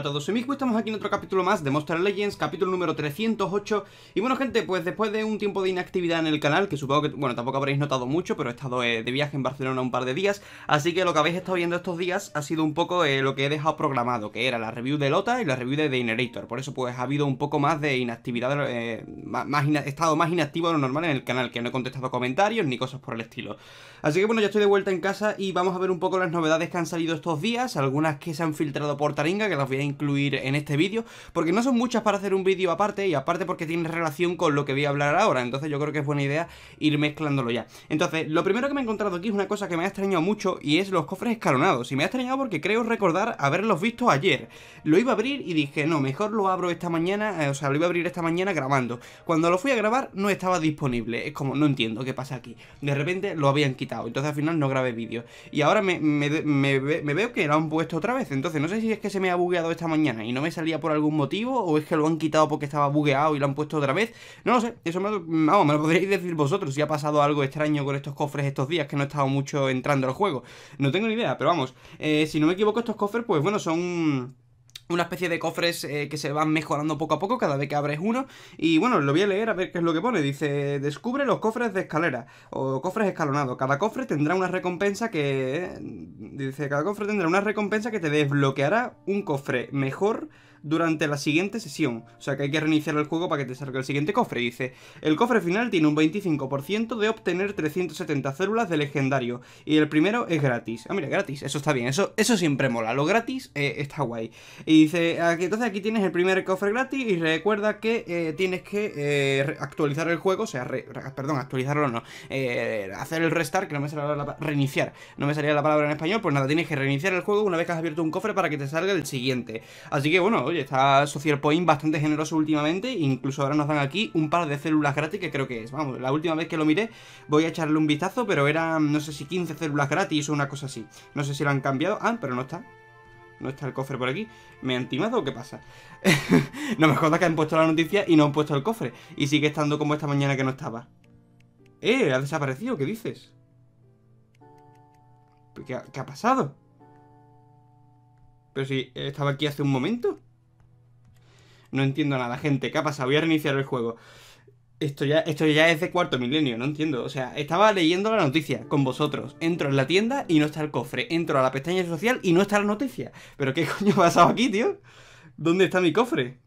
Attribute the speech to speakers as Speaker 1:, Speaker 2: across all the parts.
Speaker 1: a todos, soy estamos aquí en otro capítulo más de Monster Legends, capítulo número 308 Y bueno gente, pues después de un tiempo de inactividad en el canal, que supongo que, bueno, tampoco habréis notado mucho Pero he estado eh, de viaje en Barcelona un par de días Así que lo que habéis estado viendo estos días ha sido un poco eh, lo que he dejado programado Que era la review de Lota y la review de The Por eso pues ha habido un poco más de inactividad, eh, más he estado más inactivo de lo normal en el canal Que no he contestado comentarios ni cosas por el estilo Así que bueno, ya estoy de vuelta en casa y vamos a ver un poco las novedades que han salido estos días Algunas que se han filtrado por Taringa, que las voy a incluir en este vídeo, porque no son muchas para hacer un vídeo aparte y aparte porque tienen relación con lo que voy a hablar ahora, entonces yo creo que es buena idea ir mezclándolo ya. Entonces, lo primero que me he encontrado aquí es una cosa que me ha extrañado mucho y es los cofres escalonados, y me ha extrañado porque creo recordar haberlos visto ayer. Lo iba a abrir y dije, no, mejor lo abro esta mañana, eh, o sea, lo iba a abrir esta mañana grabando. Cuando lo fui a grabar no estaba disponible, es como, no entiendo qué pasa aquí. De repente lo habían quitado, entonces al final no grabé vídeo. Y ahora me, me veo que lo han puesto otra vez, entonces no sé si es que se me ha bugueado esta mañana y no me salía por algún motivo, o es que lo han quitado porque estaba bugueado y lo han puesto otra vez. No lo sé, eso me lo, vamos, me lo podríais decir vosotros si ha pasado algo extraño con estos cofres estos días, que no he estado mucho entrando al juego. No tengo ni idea, pero vamos, eh, si no me equivoco, estos cofres, pues bueno, son una especie de cofres eh, que se van mejorando poco a poco cada vez que abres uno. Y bueno, lo voy a leer a ver qué es lo que pone. Dice, descubre los cofres de escalera o cofres escalonados. Cada cofre tendrá una recompensa que... Eh, dice, cada cofre tendrá una recompensa que te desbloqueará un cofre mejor durante la siguiente sesión. O sea que hay que reiniciar el juego para que te salga el siguiente cofre. Dice, el cofre final tiene un 25% de obtener 370 células de legendario. Y el primero es gratis. Ah, mira, gratis. Eso está bien. Eso, eso siempre mola. Lo gratis eh, está guay. Y dice, ah, entonces aquí tienes el primer cofre gratis y recuerda que eh, tienes que eh, actualizar el juego. O sea, perdón, actualizarlo no. hacer el restart, que no me salía la palabra Reiniciar. No me salía la palabra en español. Pues nada, tienes que reiniciar el juego una vez que has abierto un cofre para que te salga el siguiente. Así que bueno, oye, está Social Point bastante generoso últimamente, incluso ahora nos dan aquí un par de células gratis que creo que es, vamos, la última vez que lo miré voy a echarle un vistazo, pero eran, no sé si 15 células gratis o una cosa así, no sé si lo han cambiado, ah, pero no está, no está el cofre por aquí. ¿Me han timado o qué pasa? no me acuerdo que han puesto la noticia y no han puesto el cofre. Y sigue estando como esta mañana que no estaba. ¡Eh! ¿Ha desaparecido? ¿Qué dices? ¿Qué qué ha pasado? Pero si estaba aquí hace un momento. No entiendo nada, gente. ¿Qué ha pasado? Voy a reiniciar el juego. Esto ya, esto ya es de cuarto milenio, no entiendo. O sea, estaba leyendo la noticia con vosotros. Entro en la tienda y no está el cofre. Entro a la pestaña social y no está la noticia. ¿Pero qué coño ha pasado aquí, tío? ¿Dónde está mi cofre?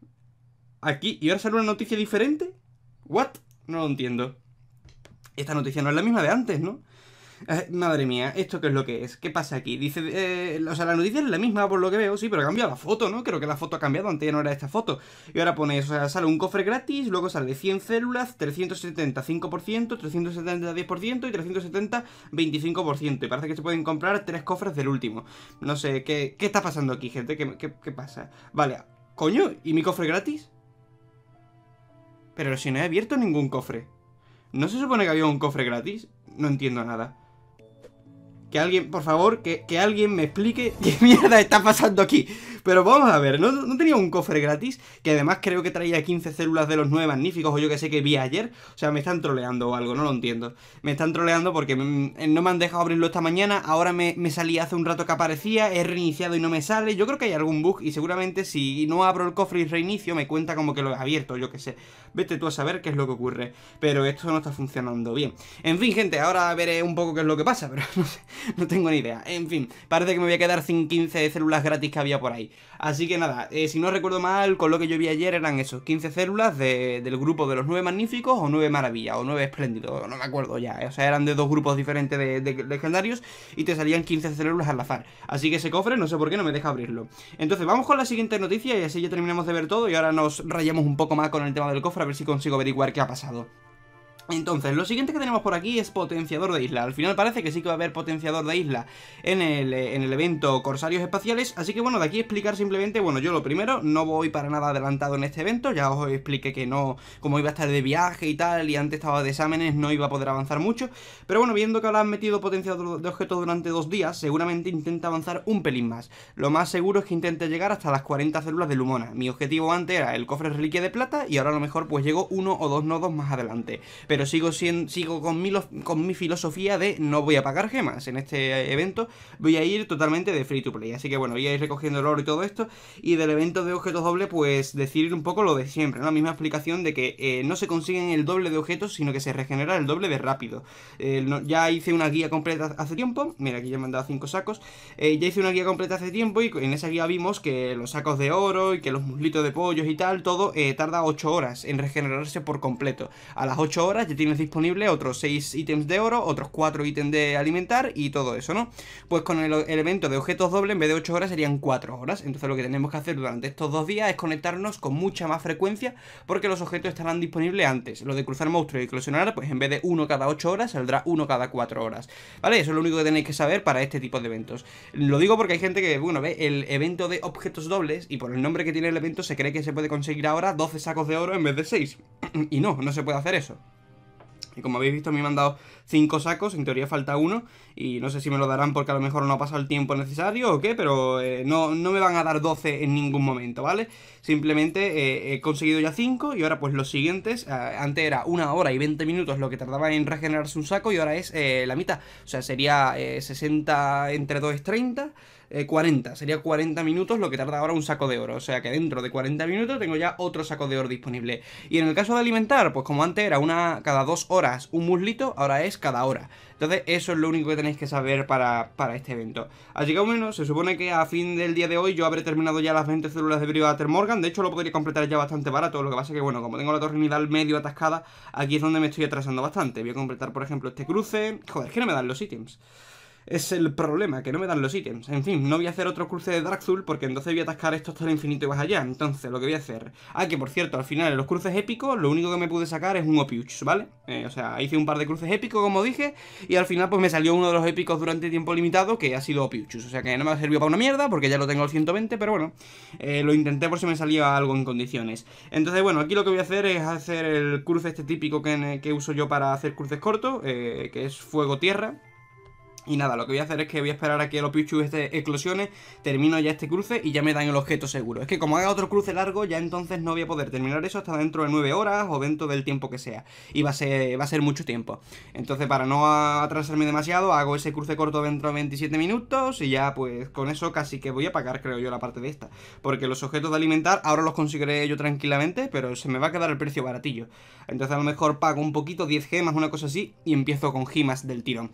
Speaker 1: ¿Aquí? ¿Y ahora sale una noticia diferente? ¿What? No lo entiendo. Esta noticia no es la misma de antes, ¿no? Eh, madre mía, ¿esto qué es lo que es? ¿Qué pasa aquí? Dice, eh, o sea, la noticia es la misma por lo que veo, sí, pero cambia la foto, ¿no? Creo que la foto ha cambiado, antes no era esta foto. Y ahora pone, o sea, sale un cofre gratis, luego sale 100 células, 370 10% y 370 25%. Y parece que se pueden comprar tres cofres del último. No sé, ¿qué, está pasando aquí, gente? ¿Qué, qué pasa? Vale, coño, ¿y mi cofre gratis? Pero si no he abierto ningún cofre. ¿No se supone que había un cofre gratis? No entiendo nada. Que alguien, por favor, que, alguien me explique qué mierda está pasando aquí. Pero vamos a ver, ¿no, tenía un cofre gratis? Que además creo que traía 15 células de los 9 magníficos o yo que sé que vi ayer. O sea, me están troleando o algo, no lo entiendo. Me están troleando porque mm, eh, no me han dejado abrirlo esta mañana. Ahora me, me salía hace un rato que aparecía, he reiniciado y no me sale. Yo creo que hay algún bug y seguramente si no abro el cofre y reinicio me cuenta como que lo he abierto, yo que sé. Vete tú a saber qué es lo que ocurre. Pero esto no está funcionando bien. En fin, gente, ahora veré un poco qué es lo que pasa, pero no, sé, no tengo ni idea. En fin, parece que me voy a quedar sin 15 células gratis que había por ahí. Así que nada, eh, si no recuerdo mal, con lo que yo vi ayer eran esos 15 células del grupo de los 9 magníficos o 9 maravillas o 9 espléndidos, no me acuerdo ya. Eh, o sea, eran de dos grupos diferentes de, de legendarios y te salían 15 células al azar. Así que ese cofre, no sé por qué, no me deja abrirlo. Entonces, vamos con la siguiente noticia y así ya terminamos de ver todo y ahora nos rayamos un poco más con el tema del cofre a ver si consigo averiguar qué ha pasado. Entonces, lo siguiente que tenemos por aquí es potenciador de isla. Al final parece que sí que va a haber potenciador de isla en el, eh, en el, evento Corsarios Espaciales. Así que bueno, de aquí explicar simplemente, bueno, yo lo primero, no voy para nada adelantado en este evento. Ya os expliqué que no, como iba a estar de viaje y tal, y antes estaba de exámenes, no iba a poder avanzar mucho. Pero bueno, viendo que ahora han metido potenciador de objetos durante dos días, seguramente intenta avanzar un pelín más. Lo más seguro es que intente llegar hasta las 40 células de Lumona. Mi objetivo antes era el cofre reliquia de plata y ahora a lo mejor pues llego uno o dos nodos más adelante pero sigo, sigo con, mi, con mi filosofía de no voy a pagar gemas en este eh, evento, voy a ir totalmente de free to play. Así que bueno, voy a ir recogiendo el oro y todo esto. Y del evento de objetos doble, pues decir un poco lo de siempre, la misma explicación de que eh, no se consiguen el doble de objetos, sino que se regenera el doble de rápido. Eh, ya hice una guía completa hace tiempo, mira aquí ya me han dado 5 sacos, ya hice una guía completa hace tiempo y en esa guía vimos que los sacos de oro y que los muslitos de pollos y tal, todo tarda 8 horas en regenerarse por completo. A las 8 horas ya tienes disponible otros 6 ítems de oro, otros 4 ítems de alimentar y todo eso, ¿no? Pues con el, evento de objetos doble, en vez de 8 horas, serían 4 horas. Entonces lo que tenemos que hacer durante estos dos días es conectarnos con mucha más frecuencia, porque los objetos estarán disponibles antes. Lo de cruzar monstruos y eclosionar, pues en vez de uno cada 8 horas, saldrá uno cada 4 horas. ¿Vale? Eso es lo único que tenéis que saber para este tipo de eventos. Lo digo porque hay gente que, bueno, ve el evento de objetos dobles y por el nombre que tiene el evento se cree que se puede conseguir ahora 12 sacos de oro en vez de 6. y no, no se puede hacer eso. Y como habéis visto, me han dado 5 sacos, en teoría falta uno, y no sé si me lo darán porque a lo mejor no ha pasado el tiempo necesario o qué, pero eh, no, no me van a dar 12 en ningún momento, ¿vale? Simplemente eh, he conseguido ya 5 y ahora pues los siguientes, eh, antes era una hora y 20 minutos lo que tardaba en regenerarse un saco y ahora es la mitad, o sea, sería 60 entre 2 es 30. 40. Eh, Sería 40 minutos lo que tarda ahora un saco de oro. O sea que dentro de 40 minutos tengo ya otro saco de oro disponible. Y en el caso de alimentar, pues como antes era una cada dos horas un muslito, ahora es cada hora. Entonces eso es lo único que tenéis que saber para, este evento. Así que bueno, se supone que a fin del día de hoy yo habré terminado ya las 20 células de Brivater Morgan. De hecho lo podría completar ya bastante barato. Lo que pasa es que bueno, como tengo la torre nidal medio atascada, aquí es donde me estoy atrasando bastante. Voy a completar por ejemplo este cruce. Joder, es que no me dan los ítems es el problema, que no me dan los ítems. En fin, no voy a hacer otro cruce de Zul. porque entonces voy a atascar esto hasta el infinito y vas allá. Entonces, lo que voy a hacer... Ah, que por cierto, al final en los cruces épicos lo único que me pude sacar es un Opiuchus, ¿vale? Eh, o sea, hice un par de cruces épicos, como dije, y al final pues me salió uno de los épicos durante tiempo limitado que ha sido Opiuchus. O sea, que no me ha servido para una mierda porque ya lo tengo al 120, pero bueno, eh, lo intenté por si me salía algo en condiciones. Entonces, bueno, aquí lo que voy a hacer es hacer el cruce este típico que, uso yo para hacer cruces cortos, eh, que es fuego-tierra. Y nada, lo que voy a hacer es que voy a esperar a que los Pichu este eclosiones, termino ya este cruce y ya me dan el objeto seguro. Es que como haga otro cruce largo, ya entonces no voy a poder terminar eso hasta dentro de 9 horas o dentro del tiempo que sea. Y va a ser, va a ser mucho tiempo. Entonces, para no atrasarme demasiado, hago ese cruce corto dentro de 27 minutos y ya pues con eso casi que voy a pagar, creo yo, la parte de esta. Porque los objetos de alimentar ahora los conseguiré yo tranquilamente, pero se me va a quedar el precio baratillo. Entonces a lo mejor pago un poquito, 10 gemas, una cosa así, y empiezo con gemas del tirón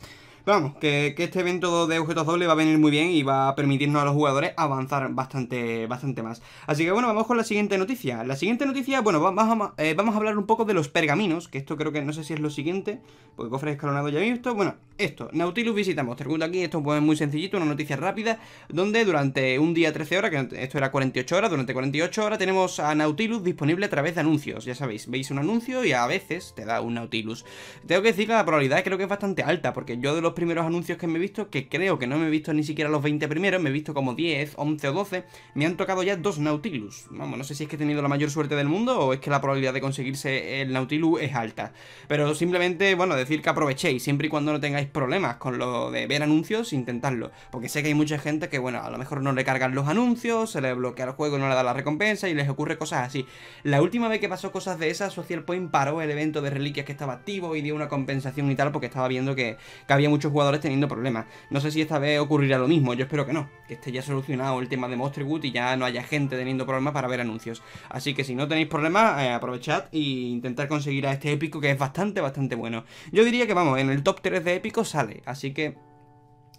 Speaker 1: vamos, que, este evento de objetos doble va a venir muy bien y va a permitirnos a los jugadores avanzar bastante, bastante más. Así que bueno, vamos con la siguiente noticia. La siguiente noticia, bueno, vamos a, eh, vamos a hablar un poco de los pergaminos, que esto creo que no sé si es lo siguiente, porque cofres escalonado ya visto. Bueno, esto, Nautilus visitamos. Te pregunto aquí, esto es muy sencillito, una noticia rápida, donde durante un día 13 horas, que esto era 48 horas, durante 48 horas tenemos a Nautilus disponible a través de anuncios, ya sabéis, veis un anuncio y a veces te da un Nautilus. Tengo que decir que la probabilidad creo que es bastante alta, porque yo de los los primeros anuncios que me he visto, que creo que no me he visto ni siquiera los 20 primeros, me he visto como 10, 11 o 12, me han tocado ya dos Nautilus. Vamos, no sé si es que he tenido la mayor suerte del mundo o es que la probabilidad de conseguirse el Nautilus es alta. Pero simplemente, bueno, decir que aprovechéis, siempre y cuando no tengáis problemas con lo de ver anuncios, intentadlo. Porque sé que hay mucha gente que, bueno, a lo mejor no le cargan los anuncios, se le bloquea el juego no le da la recompensa y les ocurre cosas así. La última vez que pasó cosas de esas, Social Point paró el evento de reliquias que estaba activo y dio una compensación y tal porque estaba viendo que, que había mucho muchos jugadores teniendo problemas. No sé si esta vez ocurrirá lo mismo, yo espero que no, que esté ya solucionado el tema de Monster y ya no haya gente teniendo problemas para ver anuncios. Así que si no tenéis problemas, eh, aprovechad e intentar conseguir a este épico que es bastante, bastante bueno. Yo diría que vamos, en el top 3 de épico sale, así que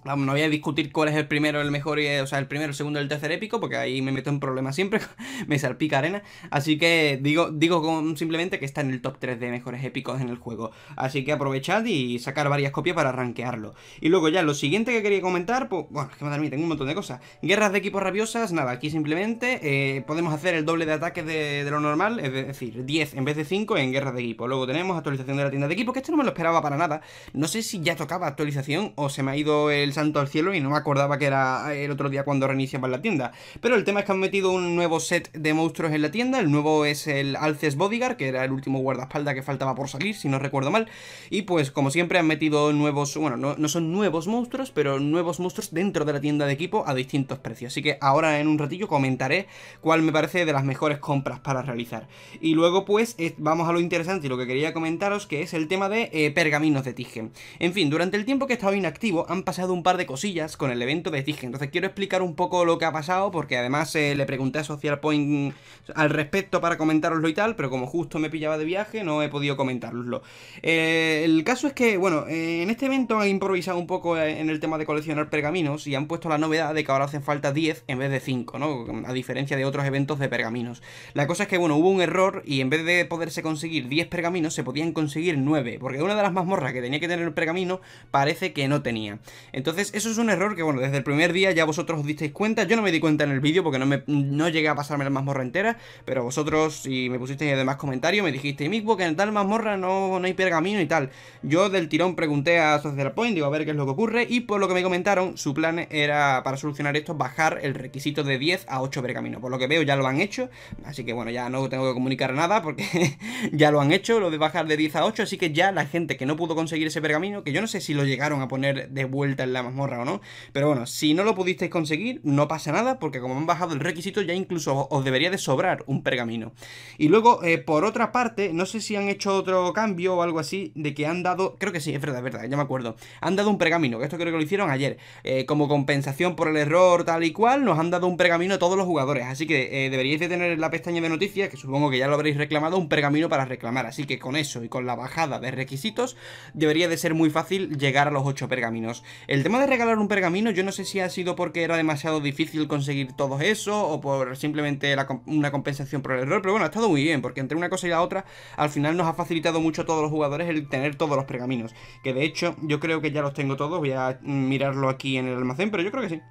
Speaker 1: no voy a discutir cuál es el primero, el mejor, o sea, el primero, el segundo el tercer épico, porque ahí me meto en problemas siempre, me salpica arena. Así que digo, digo simplemente que está en el top 3 de mejores épicos en el juego. Así que aprovechad y sacar varias copias para rankearlo. Y luego ya, lo siguiente que quería comentar, pues, bueno, es que madre mía, tengo un montón de cosas. Guerras de equipos rabiosas, nada, aquí simplemente eh, podemos hacer el doble de ataques de, de, lo normal, es decir, 10 en vez de 5 en guerras de equipo. Luego tenemos actualización de la tienda de equipo, que esto no me lo esperaba para nada. No sé si ya tocaba actualización o se me ha ido el santo al cielo y no me acordaba que era el otro día cuando reiniciaban la tienda. Pero el tema es que han metido un nuevo set de monstruos en la tienda. El nuevo es el Alces Bodyguard, que era el último guardaespalda que faltaba por salir, si no recuerdo mal. Y pues, como siempre, han metido nuevos, bueno, no, son nuevos monstruos, pero nuevos monstruos dentro de la tienda de equipo a distintos precios. Así que ahora en un ratillo comentaré cuál me parece de las mejores compras para realizar. Y luego, pues, vamos a lo interesante y lo que quería comentaros, que es el tema de eh, pergaminos de Tigen. En fin, durante el tiempo que he estado inactivo, han pasado un un par de cosillas con el evento de dije Entonces quiero explicar un poco lo que ha pasado, porque además eh, le pregunté a Social Point al respecto para comentároslo y tal, pero como justo me pillaba de viaje, no he podido comentároslo. Eh, el caso es que, bueno, eh, en este evento han improvisado un poco en el tema de coleccionar pergaminos y han puesto la novedad de que ahora hacen falta 10 en vez de 5, ¿no? A diferencia de otros eventos de pergaminos. La cosa es que, bueno, hubo un error y en vez de poderse conseguir 10 pergaminos, se podían conseguir 9, porque una de las mazmorras que tenía que tener el pergamino parece que no tenía. Entonces, entonces, eso es un error que, bueno, desde el primer día ya vosotros os disteis cuenta. Yo no me di cuenta en el vídeo porque no, me, no llegué a pasarme la mazmorra entera, pero vosotros, si me pusisteis además comentarios, me dijisteis, mismo que en tal mazmorra no, no hay pergamino y tal. Yo del tirón pregunté a Social Point, digo, a ver qué es lo que ocurre, y por lo que me comentaron, su plan era, para solucionar esto, bajar el requisito de 10 a 8 pergaminos. Por lo que veo, ya lo han hecho, así que, bueno, ya no tengo que comunicar nada porque ya lo han hecho, lo de bajar de 10 a 8, así que ya la gente que no pudo conseguir ese pergamino, que yo no sé si lo llegaron a poner de vuelta en la más mazmorra o no. Pero bueno, si no lo pudisteis conseguir, no pasa nada, porque como han bajado el requisito, ya incluso os debería de sobrar un pergamino. Y luego, eh, por otra parte, no sé si han hecho otro cambio o algo así, de que han dado, creo que sí, es verdad, es verdad, ya me acuerdo, han dado un pergamino, que esto creo que lo hicieron ayer, eh, como compensación por el error tal y cual, nos han dado un pergamino a todos los jugadores, así que eh, deberíais de tener en la pestaña de noticias, que supongo que ya lo habréis reclamado, un pergamino para reclamar, así que con eso y con la bajada de requisitos, debería de ser muy fácil llegar a los 8 pergaminos. El de regalar un pergamino, yo no sé si ha sido porque era demasiado difícil conseguir todo eso o por simplemente una compensación por el error, pero bueno, ha estado muy bien, porque entre una cosa y la otra, al final nos ha facilitado mucho a todos los jugadores el tener todos los pergaminos. Que de hecho, yo creo que ya los tengo todos, voy a mm, mirarlo aquí en el almacén, pero yo creo que sí.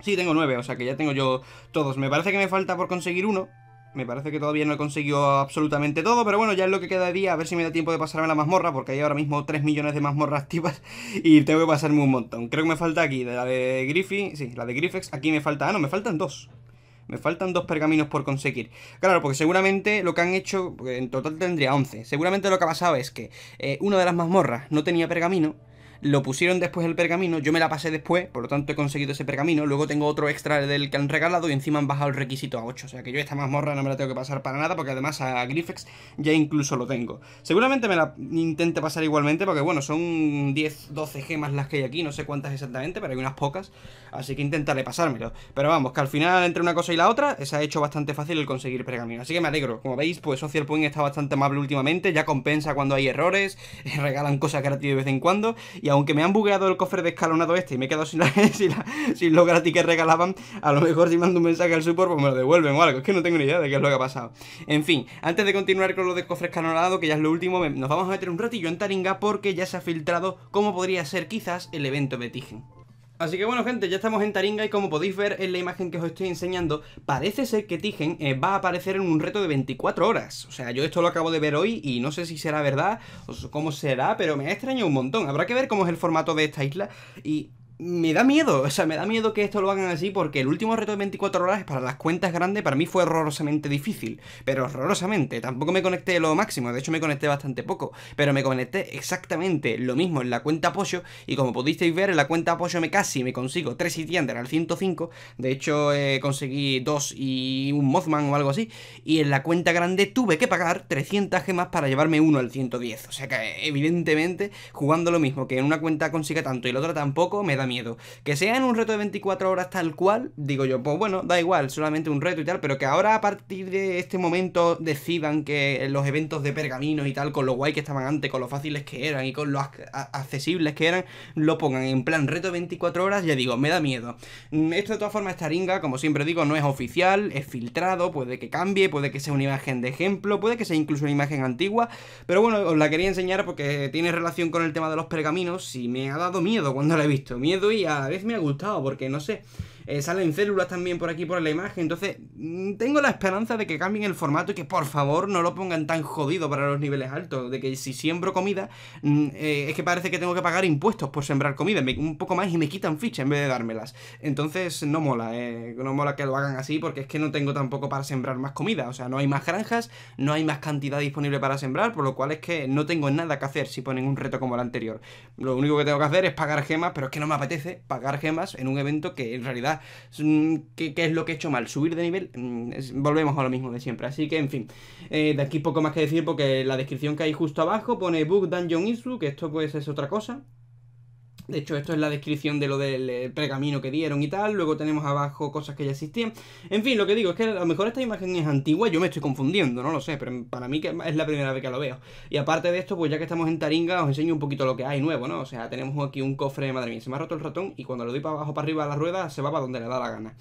Speaker 1: Sí, tengo nueve, o sea que ya tengo yo todos. Me parece que me falta por conseguir uno, me parece que todavía no he conseguido absolutamente todo, pero bueno, ya es lo que queda día. A ver si me da tiempo de pasarme la mazmorra, porque hay ahora mismo 3 millones de mazmorras activas y tengo que pasarme un montón. Creo que me falta aquí, la de Griffy, sí, la de Griffex. Aquí me falta, ah, no, me faltan dos. Me faltan dos pergaminos por conseguir. Claro, porque seguramente lo que han hecho, en total tendría 11. Seguramente lo que ha pasado es que eh, una de las mazmorras no tenía pergamino lo pusieron después el pergamino, yo me la pasé después, por lo tanto he conseguido ese pergamino. Luego tengo otro extra del que han regalado y encima han bajado el requisito a 8. O sea que yo esta mazmorra no me la tengo que pasar para nada, porque además a Grifex ya incluso lo tengo. Seguramente me la intente pasar igualmente, porque bueno, son 10, 12 gemas las que hay aquí, no sé cuántas exactamente, pero hay unas pocas. Así que intentaré pasármelo. Pero vamos, que al final entre una cosa y la otra, se ha hecho bastante fácil el conseguir pergamino. Así que me alegro. Como veis, pues Social Point está bastante amable últimamente, ya compensa cuando hay errores, regalan cosas gratis de vez en cuando. Y y aunque me han bugueado el cofre descalonado este y me he quedado sin, los lo gratis que regalaban, a lo mejor si mando un mensaje al support pues me lo devuelven o algo. Es que no tengo ni idea de qué es lo que ha pasado. En fin, antes de continuar con lo de cofre escalonado, que ya es lo último, nos vamos a meter un ratillo en Taringa porque ya se ha filtrado cómo podría ser quizás el evento de Así que bueno gente, ya estamos en Taringa y como podéis ver en la imagen que os estoy enseñando, parece ser que Tigen eh, va a aparecer en un reto de 24 horas. O sea, yo esto lo acabo de ver hoy y no sé si será verdad o cómo será, pero me ha extrañado un montón. Habrá que ver cómo es el formato de esta isla y me da miedo, o sea, me da miedo que esto lo hagan así porque el último reto de 24 horas para las cuentas grandes para mí fue horrorosamente difícil, pero horrorosamente, tampoco me conecté lo máximo, de hecho me conecté bastante poco, pero me conecté exactamente lo mismo en la cuenta apoyo y como pudisteis ver en la cuenta apoyo me casi me consigo 3 under al 105, de hecho eh, conseguí 2 y un Mothman o algo así, y en la cuenta grande tuve que pagar 300 gemas para llevarme uno al 110, o sea que evidentemente jugando lo mismo que en una cuenta consiga tanto y la otra tampoco me da miedo. Que sea en un reto de 24 horas tal cual, digo yo, pues bueno, da igual, solamente un reto y tal, pero que ahora a partir de este momento decidan que los eventos de pergaminos y tal, con lo guay que estaban antes, con lo fáciles que eran y con lo accesibles que eran, lo pongan en plan reto de 24 horas, ya digo, me da miedo. Mm, esto de todas formas esta ringa, como siempre digo, no es oficial, es filtrado, puede que cambie, puede que sea una imagen de ejemplo, puede que sea incluso una imagen antigua, pero bueno, os la quería enseñar porque tiene relación con el tema de los pergaminos y me ha dado miedo cuando la he visto, miedo doy, y a veces vez me ha gustado, porque no sé, eh, salen células también por aquí, por la imagen. Entonces, mm, tengo la esperanza de que cambien el formato y que por favor no lo pongan tan jodido para los niveles altos. De que si siembro comida, mm, eh, es que parece que tengo que pagar impuestos por sembrar comida, un poco más y me quitan fichas en vez de dármelas. Entonces, no mola, eh, no mola que lo hagan así porque es que no tengo tampoco para sembrar más comida. O sea, no hay más granjas, no hay más cantidad disponible para sembrar, por lo cual es que no tengo nada que hacer si ponen un reto como el anterior. Lo único que tengo que hacer es pagar gemas, pero es que no me apetece pagar gemas en un evento que en realidad qué, es lo que he hecho mal, subir de nivel, mm, volvemos a lo mismo de siempre. Así que, en fin, eh, de aquí poco más que decir porque la descripción que hay justo abajo pone Book Dungeon Isu que esto pues es otra cosa, de hecho, esto es la descripción de lo del eh, pergamino que dieron y tal. Luego tenemos abajo cosas que ya existían. En fin, lo que digo es que a lo mejor esta imagen es antigua, yo me estoy confundiendo, no lo sé, pero para mí que es la primera vez que lo veo. Y aparte de esto, pues ya que estamos en Taringa, os enseño un poquito lo que hay nuevo, ¿no? O sea, tenemos aquí un cofre, madre mía, se me ha roto el ratón y cuando lo doy para abajo, para arriba a la rueda, se va para donde le da la gana.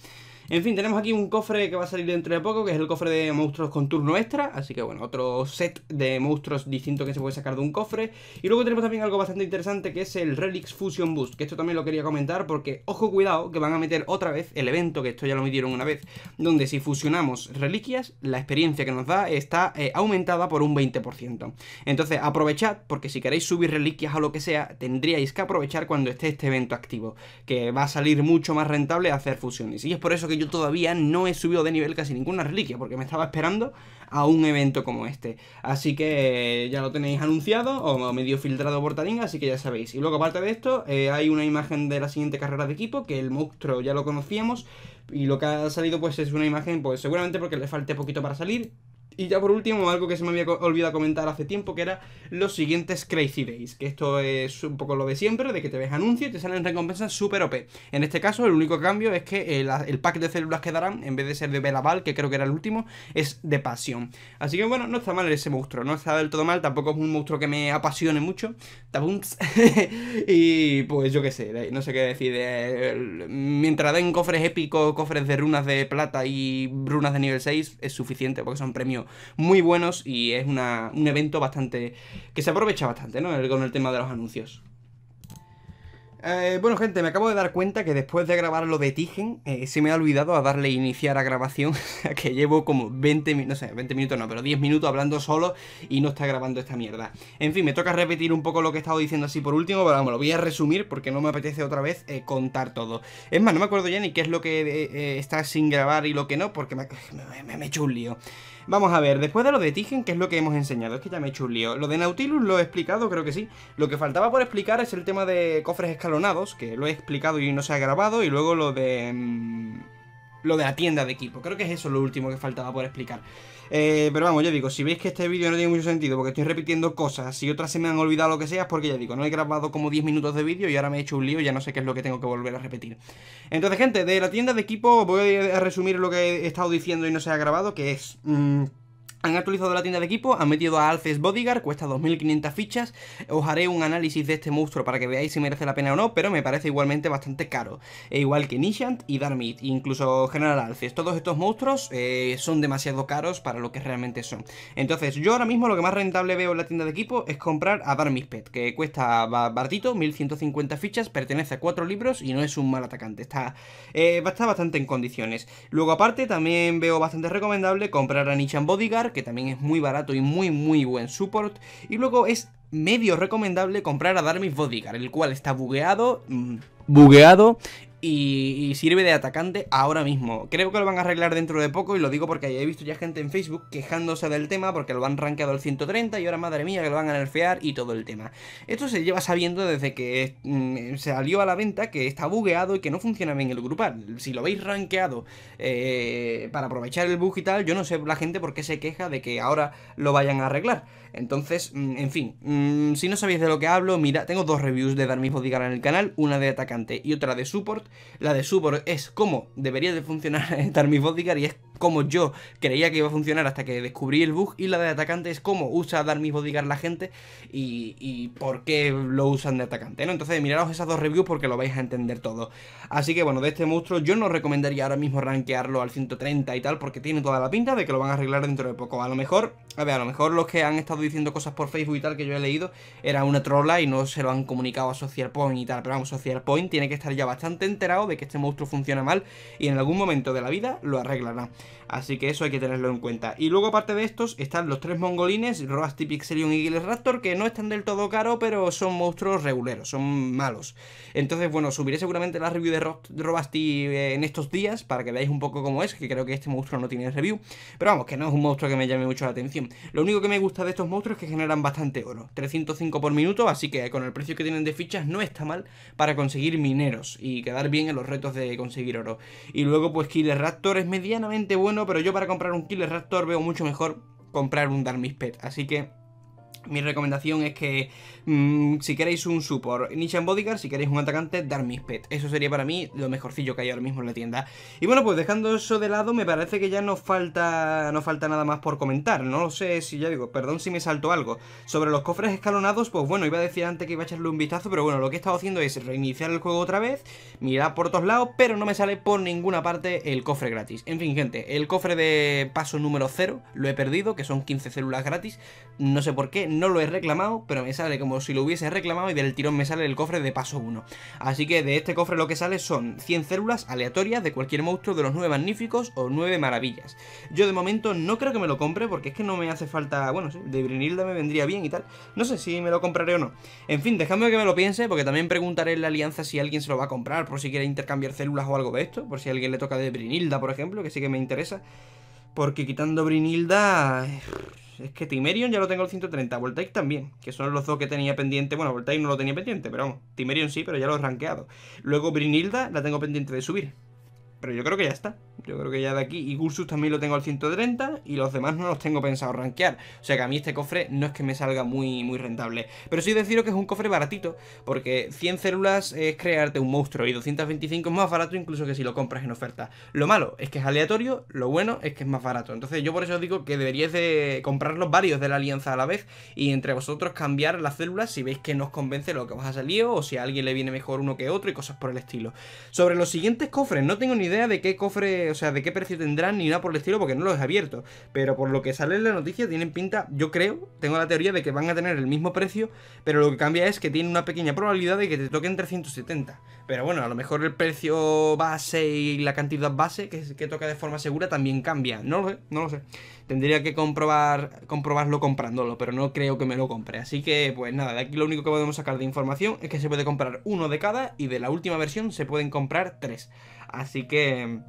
Speaker 1: En fin, tenemos aquí un cofre que va a salir dentro de poco, que es el cofre de monstruos con turno extra. Así que bueno, otro set de monstruos distinto que se puede sacar de un cofre. Y luego tenemos también algo bastante interesante que es el Relics Fusion Boost. Que esto también lo quería comentar porque, ojo cuidado, que van a meter otra vez el evento, que esto ya lo metieron una vez, donde si fusionamos reliquias, la experiencia que nos da está eh, aumentada por un 20%. Entonces aprovechad, porque si queréis subir reliquias o lo que sea, tendríais que aprovechar cuando esté este evento activo. Que va a salir mucho más rentable hacer fusiones. Y es por eso que yo todavía no he subido de nivel casi ninguna reliquia, porque me estaba esperando a un evento como este. Así que eh, ya lo tenéis anunciado, o medio filtrado por Taringa, así que ya sabéis. Y luego, aparte de esto, eh, hay una imagen de la siguiente carrera de equipo, que el monstruo ya lo conocíamos, y lo que ha salido pues es una imagen, pues seguramente porque le falte poquito para salir, y ya por último, algo que se me había olvidado comentar hace tiempo, que era los siguientes Crazy Days. Que esto es un poco lo de siempre, de que te ves anuncio y te salen recompensas super OP. En este caso, el único cambio es que eh, el, pack de células que darán, en vez de ser de Belaval, que creo que era el último, es de Pasión. Así que bueno, no está mal ese monstruo, no está del todo mal, tampoco es un monstruo que me apasione mucho. y pues yo qué sé, no sé qué decir. mientras den cofres épicos, cofres de runas de plata y runas de nivel 6, es suficiente porque son premios muy buenos y es un evento bastante que se aprovecha bastante, ¿no? con el tema de los anuncios. Eh, bueno, gente, me acabo de dar cuenta que después de grabar lo de Tigen, eh, se me ha olvidado a darle iniciar a grabación, que llevo como 20 minutos, no sé, 20 minutos no, pero 10 minutos hablando solo y no está grabando esta mierda. En fin, me toca repetir un poco lo que he estado diciendo así por último, pero vamos, lo voy a resumir porque no me apetece otra vez eh, contar todo. Es más, no me acuerdo ya ni qué es lo que está sin grabar y lo que no, porque me, me he hecho un lío. Vamos a ver, después de lo de Tigen, ¿qué es lo que hemos enseñado? Es que ya me he hecho un lío. Lo de Nautilus lo he explicado, creo que sí. Lo que faltaba por explicar es el tema de cofres escalonados, que lo he explicado y no se ha grabado. Y luego lo de... Mm, lo de la tienda de equipo. Creo que es eso lo último que faltaba por explicar. Eh, pero vamos, ya digo, si veis que este vídeo no tiene mucho sentido porque estoy repitiendo cosas, si otras se me han olvidado lo que sea, es porque ya digo, no he grabado como 10 minutos de vídeo y ahora me he hecho un lío, ya no sé qué es lo que tengo que volver a repetir. Entonces, gente, de la tienda de equipo voy a resumir lo que he estado diciendo y no se ha grabado, que es... Mm, han actualizado la tienda de equipo, han metido a Alces Bodyguard, cuesta 2.500 fichas. Os haré un análisis de este monstruo para que veáis si merece la pena o no, pero me parece igualmente bastante caro. E igual que Nishant y Darmit, e incluso General Alces. Todos estos monstruos eh, son demasiado caros para lo que realmente son. Entonces, yo ahora mismo lo que más rentable veo en la tienda de equipo es comprar a Darmit Pet, que cuesta baratito, 1.150 fichas, pertenece a 4 libros y no es un mal atacante. Eh, está, bastante en condiciones. Luego, aparte, también veo bastante recomendable comprar a Nishant Bodyguard que también es muy barato y muy muy buen support. Y luego es medio recomendable comprar a Darmis Bodyguard, el cual está bugueado... Mm, bugueado y, sirve de atacante ahora mismo. Creo que lo van a arreglar dentro de poco y lo digo porque he visto ya gente en Facebook quejándose del tema porque lo han rankeado al 130 y ahora madre mía que lo van a nerfear y todo el tema. Esto se lleva sabiendo desde que se mm, salió a la venta que está bugueado y que no funciona bien el grupal. Si lo veis rankeado eh, para aprovechar el bug y tal, yo no sé la gente por qué se queja de que ahora lo vayan a arreglar. Entonces, mm, en fin, mm, si no sabéis de lo que hablo, mira, tengo dos reviews de Darmis Bodyguard en el canal, una de atacante y otra de support. La de support es cómo debería de funcionar Darmis Bodyguard y es como yo creía que iba a funcionar hasta que descubrí el bug y la de atacante es cómo usa dar mis bodyguard la gente y, por qué lo usan de atacante, ¿no? Entonces miraros esas dos reviews porque lo vais a entender todo. Así que bueno, de este monstruo yo no recomendaría ahora mismo rankearlo al 130 y tal porque tiene toda la pinta de que lo van a arreglar dentro de poco. A lo mejor, a ver, a lo mejor los que han estado diciendo cosas por Facebook y tal que yo he leído era una trola y no se lo han comunicado a Social Point y tal, pero vamos, Social Point tiene que estar ya bastante enterado de que este monstruo funciona mal y en algún momento de la vida lo arreglará. Así que eso hay que tenerlo en cuenta. Y luego aparte de estos están los tres mongolines, Robasty, Pixelion y Raptor, que no están del todo caro, pero son monstruos reguleros, son malos. Entonces, bueno, subiré seguramente la review de Robasty eh, en estos días para que veáis un poco cómo es, que creo que este monstruo no tiene review. Pero vamos, que no es un monstruo que me llame mucho la atención. Lo único que me gusta de estos monstruos es que generan bastante oro, 305 por minuto, así que con el precio que tienen de fichas no está mal para conseguir mineros y quedar bien en los retos de conseguir oro. Y luego, pues Killer Raptor es medianamente bueno, pero yo para comprar un Killer Raptor veo mucho mejor comprar un Pet, Así que mi recomendación es que mm, si queréis un support, en Bodyguard, si queréis un atacante, mis Pet. Eso sería para mí lo mejorcillo que hay ahora mismo en la tienda. Y bueno, pues dejando eso de lado, me parece que ya no falta, no falta nada más por comentar. No lo sé si ya digo, perdón si me salto algo. Sobre los cofres escalonados, pues bueno, iba a decir antes que iba a echarle un vistazo, pero bueno, lo que he estado haciendo es reiniciar el juego otra vez, mirar por todos lados, pero no me sale por ninguna parte el cofre gratis. En fin, gente, el cofre de paso número 0 lo he perdido, que son 15 células gratis. No sé por qué, no lo he reclamado, pero me sale como si lo hubiese reclamado y del tirón me sale el cofre de paso 1. Así que de este cofre lo que sale son 100 células aleatorias de cualquier monstruo de los 9 magníficos o 9 maravillas. Yo de momento no creo que me lo compre porque es que no me hace falta... Bueno, sí, de Brinilda me vendría bien y tal. No sé si me lo compraré o no. En fin, dejadme que me lo piense porque también preguntaré en la alianza si alguien se lo va a comprar por si quiere intercambiar células o algo de esto. Por si a alguien le toca de Brinilda, por ejemplo, que sí que me interesa. Porque quitando Brinilda... Eh, es que Timerion ya lo tengo el 130, Voltaic también, que son los dos que tenía pendiente. Bueno, Voltaic no lo tenía pendiente, pero vamos, Timerion sí, pero ya lo he rankeado. Luego Brinilda la tengo pendiente de subir, pero yo creo que ya está. Yo creo que ya de aquí. Y Gursus también lo tengo al 130. Y los demás no los tengo pensado rankear. O sea que a mí este cofre no es que me salga muy, muy rentable. Pero sí deciros que es un cofre baratito. Porque 100 células es crearte un monstruo. Y 225 es más barato incluso que si lo compras en oferta. Lo malo es que es aleatorio. Lo bueno es que es más barato. Entonces yo por eso os digo que deberíais de los varios de la alianza a la vez. Y entre vosotros cambiar las células si veis que no os convence lo que os ha salido. O si a alguien le viene mejor uno que otro y cosas por el estilo. Sobre los siguientes cofres no tengo ni idea de qué cofre, o sea, de qué precio tendrán ni nada por el estilo, porque no lo he abierto. Pero por lo que sale en la noticia, tienen pinta, yo creo, tengo la teoría de que van a tener el mismo precio, pero lo que cambia es que tiene una pequeña probabilidad de que te toquen 370. Pero bueno, a lo mejor el precio base y la cantidad base que, que toca de forma segura también cambia. No lo sé, no lo sé. Tendría que comprobar, comprobarlo comprándolo, pero no creo que me lo compre. Así que, pues nada, de aquí lo único que podemos sacar de información es que se puede comprar uno de cada y de la última versión se pueden comprar tres. Así que mm,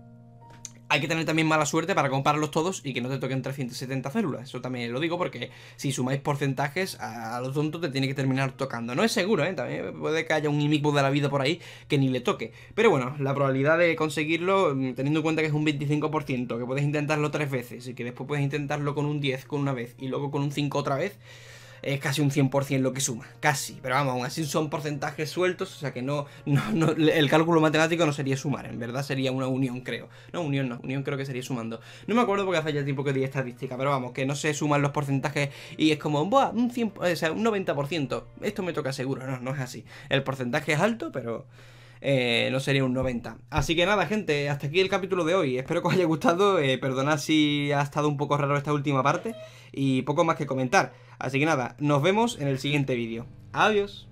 Speaker 1: hay que tener también mala suerte para comprarlos todos y que no te toquen 370 células. Eso también lo digo porque si sumáis porcentajes, a lo tonto te tiene que terminar tocando. No es seguro, ¿eh? También puede que haya un inimigo de la vida por ahí que ni le toque. Pero bueno, la probabilidad de conseguirlo, mm, teniendo en cuenta que es un 25%, que puedes intentarlo tres veces y que después puedes intentarlo con un 10 con una vez y luego con un 5 otra vez, es casi un 100% lo que suma, casi, pero vamos, aún así son porcentajes sueltos, o sea que no, el cálculo matemático no sería sumar, en verdad sería una unión, creo. No, unión no, unión creo que sería sumando. No me acuerdo porque hace ya tiempo que di estadística, pero vamos, que no se suman los porcentajes y es como, Buah, un o sea, un 90%, esto me toca seguro, no, no es así. El porcentaje es alto, pero no eh, sería un 90. Así que nada, gente, hasta aquí el capítulo de hoy. Espero que os haya gustado. Eh, perdonad si ha estado un poco raro esta última parte y poco más que comentar. Así que nada, nos vemos en el siguiente vídeo. Adiós.